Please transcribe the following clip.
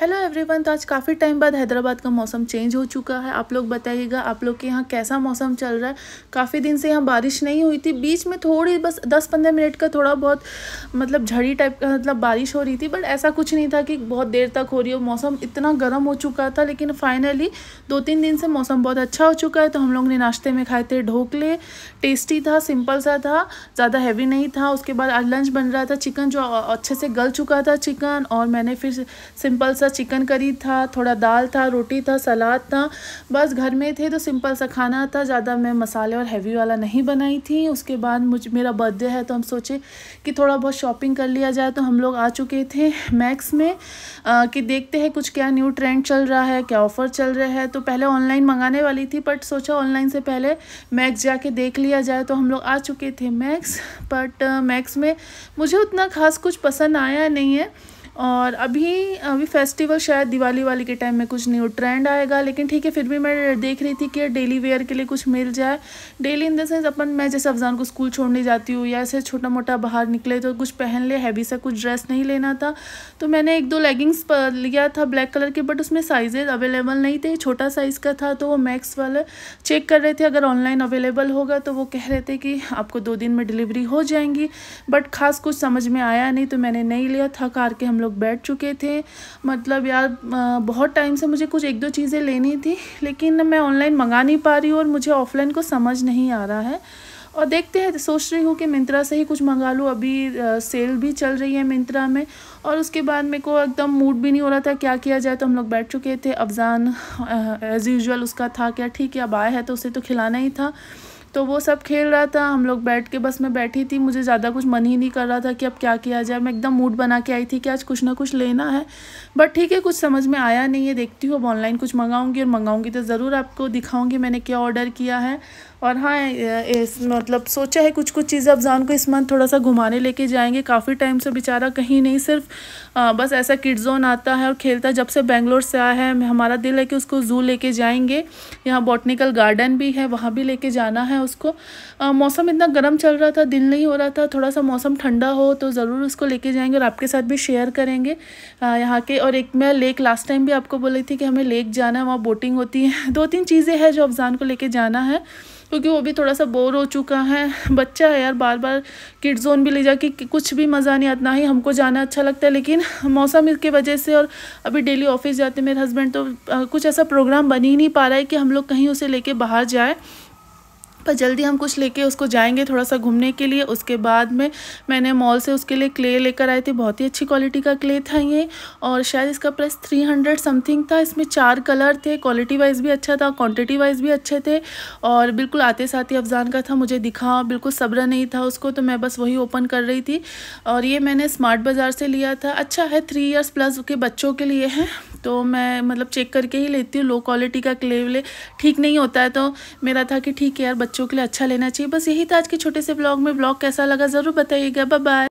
hello everyone तो आज काफ़ी टाइम बाद हैदराबाद का मौसम चेंज हो चुका है आप लोग बताइएगा आप लोग के यहाँ कैसा मौसम चल रहा है काफ़ी दिन से यहाँ बारिश नहीं हुई थी बीच में थोड़ी बस 10-15 मिनट का थोड़ा बहुत मतलब झड़ी टाइप का मतलब बारिश हो रही थी बट ऐसा कुछ नहीं था कि बहुत देर तक हो रही हो मौसम इतना गर्म हो चुका था लेकिन फाइनली दो तीन दिन से मौसम बहुत अच्छा हो चुका है तो हम लोग ने नाश्ते में खाए थे ढोकले टेस्टी था सिंपल सा था ज़्यादा हैवी नहीं था उसके बाद आज लंच बन रहा था चिकन जो अच्छे से गल चुका था चिकन और मैंने फिर सिंपल सा सा चिकन करी था थोड़ा दाल था रोटी था सलाद था बस घर में थे तो सिंपल सा खाना था ज़्यादा मैं मसाले और हैवी वाला नहीं बनाई थी उसके बाद मुझ मेरा बर्थडे है तो हम सोचे कि थोड़ा बहुत शॉपिंग कर लिया जाए तो हम लोग आ चुके थे मैक्स में आ, कि देखते हैं कुछ क्या न्यू ट्रेंड चल रहा है क्या ऑफ़र चल रहा है तो पहले ऑनलाइन मंगाने वाली थी बट सोचा ऑनलाइन से पहले मैक्स जाके देख लिया जाए तो हम लोग आ चुके थे मैक्स बट मैक्स में मुझे उतना खास कुछ पसंद आया नहीं है और अभी अभी फेस्टिवल शायद दिवाली वाली के टाइम में कुछ न्यू ट्रेंड आएगा लेकिन ठीक है फिर भी मैं देख रही थी कि डेली वेयर के लिए कुछ मिल जाए डेली इन द सेंस अपन मैं जैसे अफजान को स्कूल छोड़ने जाती हूँ या ऐसे छोटा मोटा बाहर निकले तो कुछ पहन ले हैवी सा कुछ ड्रेस नहीं लेना था तो मैंने एक दो लेगिंग्स लिया था ब्लैक कलर के बट उसमें साइजेज अवेलेबल नहीं थे छोटा साइज़ का था तो वो मैक्स वाला चेक कर रहे थे अगर ऑनलाइन अवेलेबल होगा तो वो कह रहे थे कि आपको दो दिन में डिलीवरी हो जाएंगी बट खास कुछ समझ में आया नहीं तो मैंने नहीं लिया था कार के हम लोग लोग बैठ चुके थे मतलब यार बहुत टाइम से मुझे कुछ एक दो चीज़ें लेनी थी लेकिन मैं ऑनलाइन मंगा नहीं पा रही हूँ और मुझे ऑफलाइन को समझ नहीं आ रहा है और देखते हैं सोच रही हूँ कि मिंत्रा से ही कुछ मंगा लूँ अभी सेल भी चल रही है मिंत्रा में और उसके बाद मेरे को एकदम मूड भी नहीं हो रहा था क्या किया जाए तो हम लोग बैठ चुके थे अफजान एज़ यूजल उसका था क्या ठीक है अब आया है तो उसे तो खिलाना ही था तो वो सब खेल रहा था हम लोग बैठ के बस मैं बैठी थी मुझे ज़्यादा कुछ मन ही नहीं कर रहा था कि अब क्या किया जाए मैं एकदम मूड बना के आई थी कि आज कुछ ना कुछ लेना है बट ठीक है कुछ समझ में आया नहीं है देखती हूँ अब ऑनलाइन कुछ मंगाऊँगी और मंगाऊँगी तो ज़रूर आपको दिखाऊँगी मैंने क्या ऑर्डर किया है और हाँ इस मतलब सोचा है कुछ कुछ चीज़ें अफजान को इस मंथ थोड़ा सा घुमाने लेके जाएंगे काफ़ी टाइम से बेचारा कहीं नहीं सिर्फ आ, बस ऐसा किड जोन आता है और खेलता है जब से बेंगलोर से आया है हमारा दिल है कि उसको ज़ू लेके जाएंगे यहाँ बॉटनिकल गार्डन भी है वहाँ भी लेके जाना है उसको आ, मौसम इतना गर्म चल रहा था दिल नहीं हो रहा था थोड़ा सा मौसम ठंडा हो तो ज़रूर उसको लेके जाएंगे और आपके साथ भी शेयर करेंगे यहाँ के और एक मैं लेक लास्ट टाइम भी आपको बोली थी कि हमें लेक जाना है वहाँ बोटिंग होती है दो तीन चीज़ें हैं जो अफजान को लेके जाना है क्योंकि वो भी थोड़ा सा बोर हो चुका है बच्चा है यार बार बार किड जोन भी ले जाके कुछ भी मज़ा नहीं आता ना ही हमको जाना अच्छा लगता है लेकिन मौसम की वजह से और अभी डेली ऑफिस जाते मेरे हस्बैंड तो कुछ ऐसा प्रोग्राम बन ही नहीं पा रहा है कि हम लोग कहीं उसे लेके बाहर जाए पर जल्दी हम कुछ लेके उसको जाएंगे थोड़ा सा घूमने के लिए उसके बाद में मैंने मॉल से उसके लिए क्ले लेकर आए थे बहुत ही अच्छी क्वालिटी का क्ले था ये और शायद इसका प्राइस थ्री हंड्रेड समथिंग था इसमें चार कलर थे क्वालिटी वाइज भी अच्छा था क्वान्टिटी वाइज भी अच्छे थे और बिल्कुल आते साथ ही अफजान का था मुझे दिखा बिल्कुल सब्र नहीं था उसको तो मैं बस वही ओपन कर रही थी और ये मैंने स्मार्ट बाज़ार से लिया था अच्छा है थ्री ईयर्स प्लस के बच्चों के लिए है तो मैं मतलब चेक करके ही लेती हूँ लो क्वालिटी का क्ले वे ठीक नहीं होता है तो मेरा था कि ठीक है यार बच्चों के लिए अच्छा लेना चाहिए बस यही था आज के छोटे से ब्लॉग में ब्लॉग कैसा लगा ज़रूर बताइएगा बाय